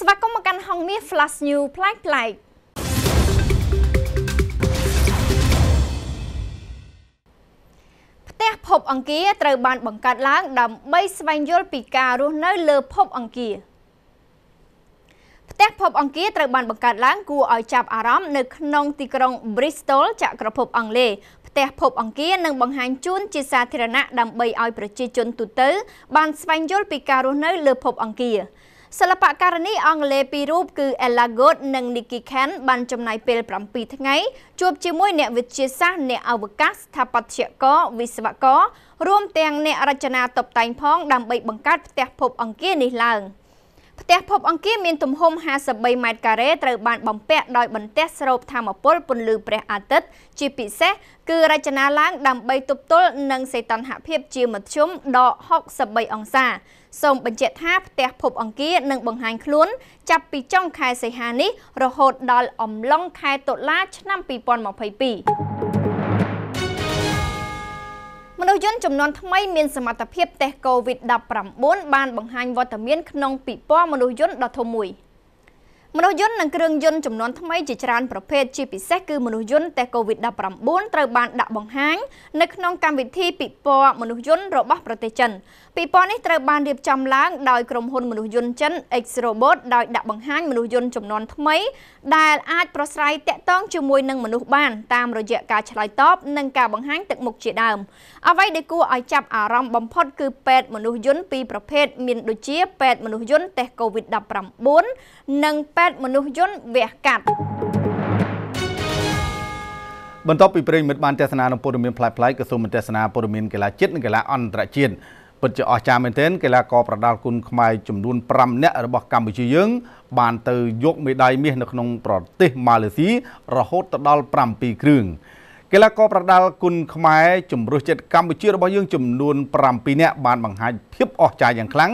ស្វាគមន៍មកកាន់ហងមាស Flash New ប្លែកប្លែកផ្ទះភពអង្គារត្រូវបានបង្កើតឡើងដើម្បីស្វែងយល់ពីការរស់នៅលើភពអង្គារផ្ទះភពអង្គារត្រូវបានបង្កើតឡើងគួរឲ្យចាប់អារម្មណ៍នៅក្នុងទីក្រុង Bristol ចក្រភពអង់គ្លេសផ្ទះភពអង្គារនឹងបង្ហាញជូនជាសាធារណៈដើម្បីឲ្យប្រជាជនទូទៅបានស្វែងយល់ពីការរស់នៅលើភពអង្គារសិល្បករនីអង់គ្លេសពីររូបគឺ Ella Gould និង Nikki Khan បានចំណាយពេល7ថ្ងៃ ជួបជាមួយអ្នកវិទ្យាសាស្ត្រអ្នកអវកាសស្ថាបត្យករវិស្វកររួមទាំងអ្នករចនាតុបតែងផងដើម្បីបង្កើតផ្ទះភពអង្គារនេះឡើង។ផ្ទះភពអង្គារមានទំហំ53ម៉ែត្រការ៉េត្រូវបានបំពាក់ដោយបន្ទះស្រូបធម្មពលពន្លឺព្រះអាទិត្យជាពិសេសគឺរចនាឡើងដើម្បីទប់ទល់នឹងសីតុណ្ហភាពជាមធ្យមដល់63អង្សាសូមបញ្ជាក់ថាផ្ទះភពអង្គារនឹងបង្ហាញខ្លួនចាប់ពីចុងខែសីហានេះរហូតដល់អំឡុងខែតុលាឆ្នាំ2022ចំនួនថ្មីមានសមត្ថភាពតេស្ត COVID-19 បានបង្ហាញវត្តមានក្នុងពិព័រណ៍មនុស្សយន្តដ៏ធំមួយ។មនុស្សយន្តនិងគ្រឿងយន្តចំនួនថ្មីជាច្រើនប្រភេទជាពិសេសគឺមនុស្សយន្តតេស្ត COVID-19 ត្រូវបានដាក់បង្ហាញនៅក្នុងកម្មវិធីពិព័រណ៍មនុស្សយន្តរបស់ប្រទេសចិនពិព័រណ៍នេះត្រូវបានរៀបចំឡើងដោយក្រុមហ៊ុនមនុស្សយន្តចិន X Robot ដោយដាក់បង្ហាញមនុស្សយន្តចំនួនថ្មីដែលអាចប្រស្រ័យតាក់ទងជាមួយនឹងមនុស្សបានតាមរយៈការឆ្លើយតបនិងការបង្ហាញទឹកមុខជាដើមអ្វីដែលគួរឲ្យចាប់អារម្មណ៍បំផុតគឺពេទ្យមនុស្សយន្តពីរប្រភេទមានដូចជាពេទ្យមនុស្សយន្តតេស្ត COVID-19 និងពេទ្យពេទ្យមនុស្សយន្តវះកាត់បន្ទាប់ពីប្រិយមិត្តបានទស្សនានៅព័ត៌មានផ្លែផ្លែក្រសួងមិនទស្សនាព័ត៌មានកីឡាជាតិនិងកីឡាអន្តរជាតិពិតជាអស្ចារ្យមែនទែនកីឡាករប្រដាល់គុណខ្មែរចំនួន5នាក់របស់កម្ពុជាយើងបានទៅយកមេដាយមាសនៅក្នុងប្រទេសម៉ាឡេស៊ីរហូតដល់7គ្រឿងកីឡាករប្រដាល់គុណខ្មែរជំរឹះចិត្តកម្ពុជារបស់យើងចំនួន7នាក់បានបង្ហាញភាពអស្ចារ្យយ៉ាងខ្លាំង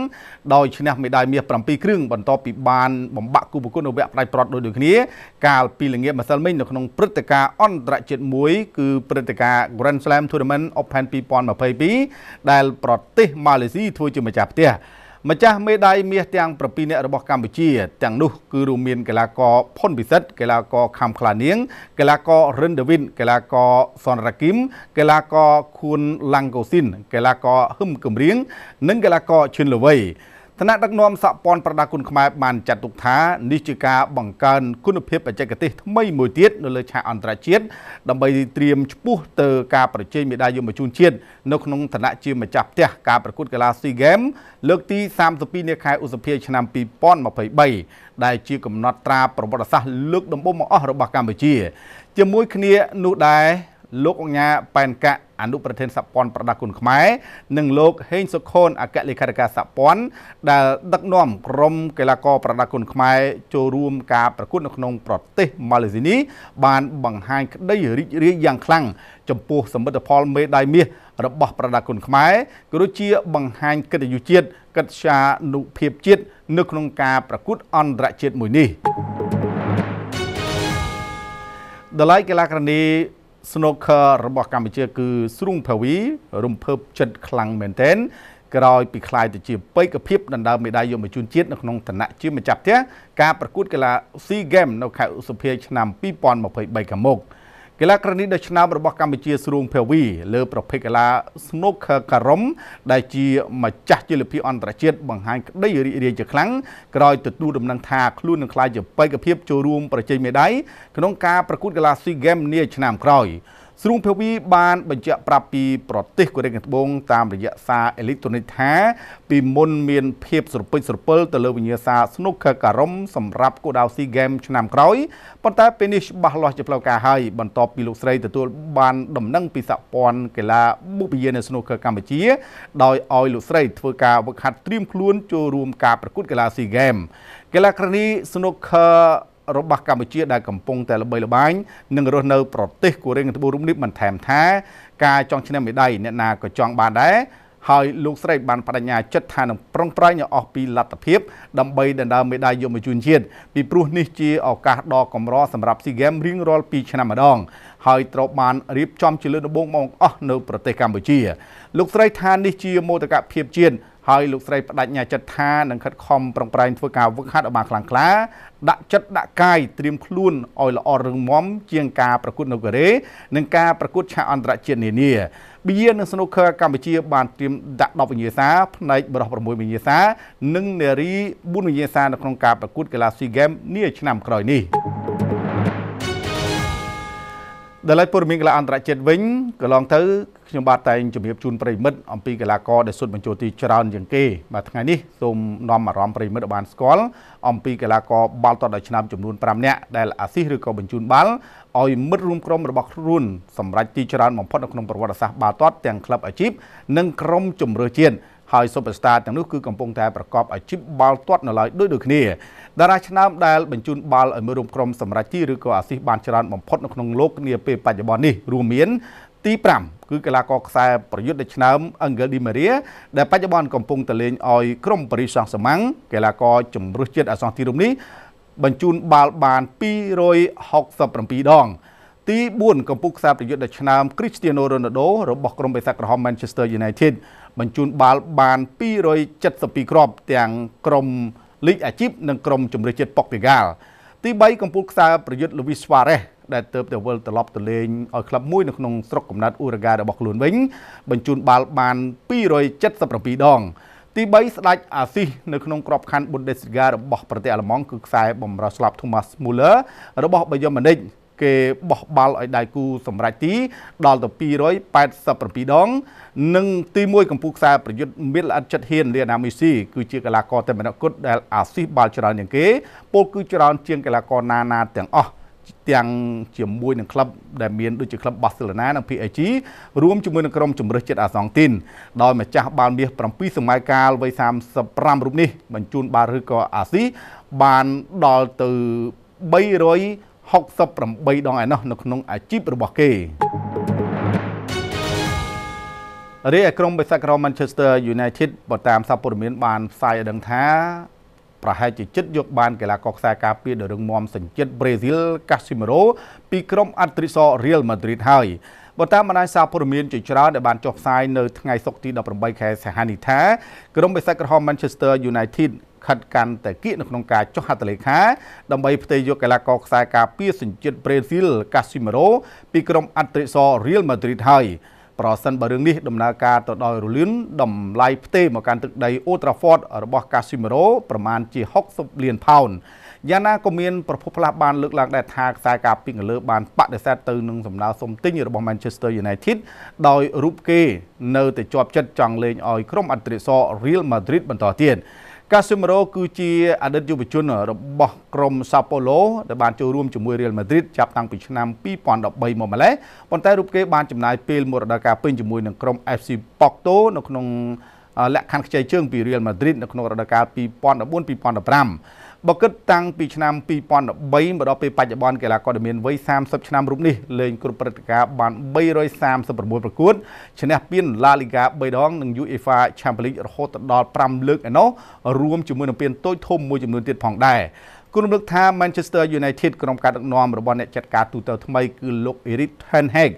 ដោយឈ្នះមេដាយមាស7គ្រឿងបន្ទាប់ពីបានបំបាក់គូប្រកួតនៅវគ្គផ្ដាច់ព្រាត់ដូចដូចគ្នាកាលពីល្ងាចម្សិលមិញនៅក្នុងព្រឹត្តិការណ៍អន្តរជាតិមួយគឺព្រឹត្តិការណ៍ Grand Slam Tournament Open 2022ដែលប្រទេសម៉ាឡេស៊ីធ្វើជាម្ចាស់ផ្ទះម្ចាស់មេដាយមាសទាំង7នាក់របស់កម្ពុជាទាំងនោះគឺរួមមានកីឡាករផុនពិសិដ្ឋកីឡាករខំខ្លានាងកីឡាកររិនដវិនកីឡាករសនរគីមកីឡាករខួនឡាំងកូស៊ីនកីឡាករហឹមកំរៀងនិងកីឡាករឈិនលវ័យថ្នាក់ដឹកនាំសហព័ន្ធប្រដាល់គុនខ្មែរបានចាត់ទុកថានេះជាការបង្កើនគុណភាពបច្ចេកទេសថ្មីមួយទៀតនៅលើឆាកអន្តរជាតិដើម្បីត្រៀមឈ្មោះទៅការប្រជែងមេដាយយុវជនជាតិនៅក្នុងឋានៈជាម្ចាស់ផ្ទះការប្រកួតកីឡា SEA Games លើកទី32នាខែឧសភាឆ្នាំ2023ដែលជាកំណត់ត្រាប្រវត្តិសាស្ត្រលើកដំបូងបង្អស់របស់កម្ពុជាជាមួយគ្នានោះដែរលោកអង្ញាប៉ែនកៈអនុប្រធានសហព័ន្ធប្រដាល់គុនខ្មែរនិងលោកហេងសុខុនអគ្គលេខាធិការសហព័ន្ធដែលដឹកនាំក្រុមកីឡាករប្រដាល់គុនខ្មែរចូលរួមការប្រកួត នៅក្នុងប្រទេសម៉ាឡេស៊ីនេះបានបង្ហាញក្តីរីករាយយ៉ាងខ្លាំងចំពោះសមិទ្ធផលមេដាយមាសរបស់ប្រដាល់គុនខ្មែរក៏ដូចជាបង្ហាញកិត្តិយសជាតិកិត្តិយានុភាពជាតិនៅក្នុងការប្រកួតអន្តរជាតិមួយនេះដឡៃកីឡាករនី snooker របស់កម្ពុជាគឺ ស្រុងភាវី រំភើបចិត្តខ្លាំងមែនទែនក្រោយពីខ្លាយទៅជាបេក្ខភាពដណ្ដើមមេដាយយុវជនជាតិនៅក្នុងឋានៈជាម្ចាស់ផ្ទះការប្រកួតកីឡា SEA Games នៅខែឧសភាឆ្នាំ2023ខាងមុខ។កីឡាករនេះដឹកឆ្នើមរបស់កម្ពុជាស្រួងភាវីលើប្រភេទកីឡា Snooker ការ៉ុមដែលជាម្ចាស់ជលភាអន្តរជាតិបង្ហាញក្តីរីករាយជាខ្លាំងក្រោយទទួលដំណឹងថាខ្លួននឹងក្លាយជាបេក្ខភាពចូលរួមប្រជែងមេដាយក្នុងការប្រកួតកីឡា SEA Games នាឆ្នាំក្រោយ។ស្រួងភាវីបានបញ្ជាក់ប្រាប់ពីប្រទេសកូរ៉េខាងត្បូងតាមរយៈសារអេឡិចត្រូនិកថាពីមុនមានភាពស្រពេចស្រពិលទៅលើវិញ្ញាសា Snooker ការ៉ុមសម្រាប់គោលដៅ SEA Games ឆ្នាំក្រោយប៉ុន្តែពេលនេះច្បាស់លាស់ជាផ្លូវការហើយបន្ទាប់ពីលោកស្រីទទួលបានដំណឹងពីសហព័ន្ធកីឡាបុព្វយានៅ Snooker កម្ពុជាដោយឲ្យលោកស្រី ធ្វើការវឹកហាត់ត្រៀមខ្លួន ចូលរួមការប្រកួតកីឡា SEA Games កីឡាករនេះ Snooker របស់កម្ពុជាដែលកំពុងតែល្បីល្បាញនិងរស់នៅប្រទេសកូរ៉េត្បូងរូបនេះបានថែមថាការចង់ឈ្នះមេដាយអ្នកណាក៏ចង់បានដែរហើយលោកស្រីបានបដញ្ញាចិត្តថានឹងប្រឹងប្រែងអស់ពីលទ្ធភាពដើម្បីដណ្ដើមមេដាយយុវជនជាតិពីព្រោះនេះជាឱកាសដ៏កម្រសម្រាប់ SEA Games រៀងរាល់2ឆ្នាំម្ដងហើយត្រូវបានរៀបចំជាលើកដំបូងមកអស់នៅប្រទេសកម្ពុជាលោកស្រីថានេះជាមោទកភាពជាតិហើយលោកស្រីបដញ្ញាចិត្តថានឹងខិតខំប្រឹងប្រែងធ្វើការវឹកហាត់ឲ្យបានខ្លាំងក្លាដាក់ចិត្តដាក់កាយត្រៀមខ្លួនឲ្យល្អរឹងមាំជាងការប្រកួតនៅកូរ៉េនិងការប្រកួតឆាកអន្តរជាតិនានាបៀនឹងស្នូខឺកម្ពុជា បានត្រៀមដាក់10វិញ្ញាសាផ្នែកបរិបទ6វិញ្ញាសានិងនារី4វិញ្ញាសានៅក្នុងការប្រកួតកីឡាស៊ីហ្គេមនាឆ្នាំក្រោយនេះដល់ឡៃព័ត៌មានកីឡាអន្តរជាតិវិញកន្លងទៅខ្ញុំបាទតែងជម្រាបជូនប្រិមិត្តអំពីកីឡាករដែលសុទ្ធបញ្ចូលទីច្រើនជាងគេបាទថ្ងៃនេះសូមនាំអារម្មណ៍ប្រិមិត្តបានស្គាល់អំពីកីឡាករបាល់ទាត់ដល់ឆ្នាំចំនួន5នាក់ដែលអាស៊ីសឬក៏បញ្ជូនបាល់ឲ្យមិត្តរួមក្រុមរបស់ខ្លួនសម្រាប់ទីច្រើនបំផុតនៅក្នុងប្រវត្តិសាស្ត្របាល់ទាត់ទាំងក្លឹបអាជីពនិងក្រុមជំរឿជាតិហើយ Superstar ទាំងនោះគឺកំពុងតែប្រកបអាជីពបាល់ទាត់នៅឡើយដូចដូចគ្នាតារាឆ្នើមដែលបញ្ជូនបាល់ឲ្យមើលរំក្រុមសម្រាប់ទីឬក៏អាស៊ីសបានច្រើនបំផុតនៅក្នុងលោកនាពេលបច្ចុប្បន្ននេះរួមមានទី5គឺកីឡាករខ្សែប្រយុទ្ធដូចឆ្នាំ Angel Di Maria ដែលបច្ចុប្បន្នកំពុងទៅលេងឲ្យក្រុម Paris Saint-Germain កីឡាករជំរុះជាតិអសន្នទីរំនេះបញ្ជូនបាល់បាន267ដង ទី4កំពុងខ្សែប្រយុទ្ធដូចឆ្នាំ Cristiano Ronaldo របស់ក្រុមបេសាក់ក្រហម Manchester United បញ្ជូនបាល់បាន272គ្រាប់ទាំងក្រុមលីកអាជីពនិងក្រុមជំនឿជាតិប៉ុកពីហ្គាល់ទី3កំពូលខ្សែប្រយុទ្ធលូវីសស្វារេសដែលទៅទៅវិលត្រឡប់ទៅលេងឲ្យក្លឹបមួយនៅក្នុងស្រុកកំណត់អ៊ូរ៉ាហ្គារបស់ខ្លួនវិញបញ្ជូនបាល់បាន277ដងទី3ស្ដេចអាស៊ីសនៅក្នុងក្របខ័ណ្ឌ Bundesliga របស់ប្រទេសអាល្លឺម៉ង់គឺខ្សែបំរើស្លាប់ Thomas Muller របស់ Bayern Munich គេបោះបាល់ឲ្យដៃគូសម្រេចទី ដល់ទៅ287ដងនិងទី1កម្ពុជាខ្សែប្រយុទ្ធមានល្អិតចិត្តហ៊ានលីណាមីស៊ីគឺជាកីឡាករតែម្នាក់គត់ដែលអាស៊ីសបាល់ច្រើនជាងគេពលគឺច្រើនជាងកីឡាករណាណាទាំងអស់ទាំងជាមួយនឹងក្លឹបដែលមានដូចជាក្លឹបបាសេឡូណានិង PSG រួមជាមួយនឹងក្រុមជំនឿចិត្តអាសង់ទីនដោយម្ចាស់បាល់មាស7សម័យកាលវ័យ35រូបនេះបញ្ជូនបាល់ឬក៏អាស៊ីបានដល់ទៅ300 68ដងឯណោះនៅក្នុងអាជីពរបស់គេរីឯក្រុមបេសាក្រុម Manchester United បើតាមសារព័ត៌មាន បានផ្សាយឲ្យដឹងថា ប្រហែលជាចិត្តយកបានកីឡាករខ្សែការពារដ៏រឹងមាំសញ្ជាតិប្រេស៊ីល Casemiro ពីក្រុម Atletico Real Madrid ហើយបើតាមបណ្ដាញសារព័ត៌មានជាច្រើនដែលបានចុះផ្សាយនៅថ្ងៃសុក្រទី18ខែសីហានេះថាក្រុមបេសកក្រហម Manchester United ខិតកាន់តែគៀកនៅក្នុងការចុះហត្ថលេខាដើម្បីផ្ទេរយកកីឡាករខ្សែការពារសញ្ជាតិប្រេស៊ីលកាស៊ីម៉េរ៉ូពីក្រុមអាត្រីស Real Madrid ហើយប្រសិនបើរឿងនេះដំណើរការទៅដោយរលឿនតម្លៃផ្ទេរមកកាន់ទឹកដី Old Trafford របស់ Casemiro ប្រមាណជា60លានផោនយ៉ាងណាក៏មាន ប្រភពផ្លាស់បានលើកឡើងដែរថាខ្សែការពីលើបានបដិសេធទៅនឹងសំណើសុំទិញរបស់ Manchester United ដោយរូបគេ នៅតែជាប់ចិត្តចង់លេងឲ្យក្រុមអន្តរជាតិ Real Madrid បន្តទៀតកាស៊ីម៉ូរ៉ូគឺជាអតីតយុវជន របស់ក្រុមសាប៉ូឡូដែលបានចូលរួមជាមួយ Real Madrid ចាប់តាំងពីឆ្នាំ2013មកម្ល៉េះប៉ុន្តែរូបគេបានចំណាយពេលមរណកាលពេញជាមួយនឹងក្រុម FC Porto នៅក្នុង លក្ខខណ្ឌខ្ចីជើងពី Real Madrid នៅក្នុងរដូវកាល2014-2015បើគិតតាំងពីឆ្នាំ2013មកដល់ពេលបច្ចុប្បន្នកីឡាករដែលមានវ័យ30ឆ្នាំរូបនេះលេងគ្រប់ព្រឹត្តិការណ៍បាន336ប្រកួតឈ្នះពាន La Liga 3ដងនិង UEFA Champions League រហូតដល់5លើកឯណោះរួមជាមួយនឹងពានតូចធំមួយចំនួនទៀតផងដែរគុណរំលឹកថា Manchester United ក្រុមការដឹកនាំរបស់អ្នកចាត់ការទូតថ្មីគឺលោក Erik ten Hag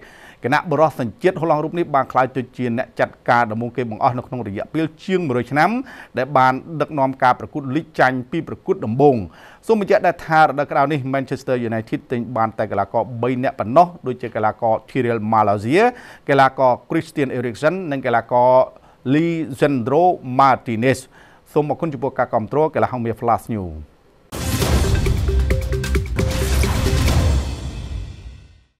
គណៈបរិសុទ្ធសញ្ជាតិហុលឡង់រូបនេះបានក្លាយទៅជាអ្នកចាត់ការដំបូងគេបង្អស់នៅក្នុងរយៈពេលជាង100ឆ្នាំដែលបានដឹកនាំការប្រកួតលីកចាញ់ពីប្រកួតដំបូងសូមបញ្ជាក់ដែរថារដូវក្តៅនេះ Manchester United ទិញបានតែកីឡាករ3នាក់ប៉ុណ្ណោះដូចជាកីឡាករ Thierry Malacia កីឡាករ Christian Eriksen និងកីឡាករ Lisandro Martinez សូមអរគុណចំពោះការគ្រប់គ្រងកីឡាហុកមាស Flash News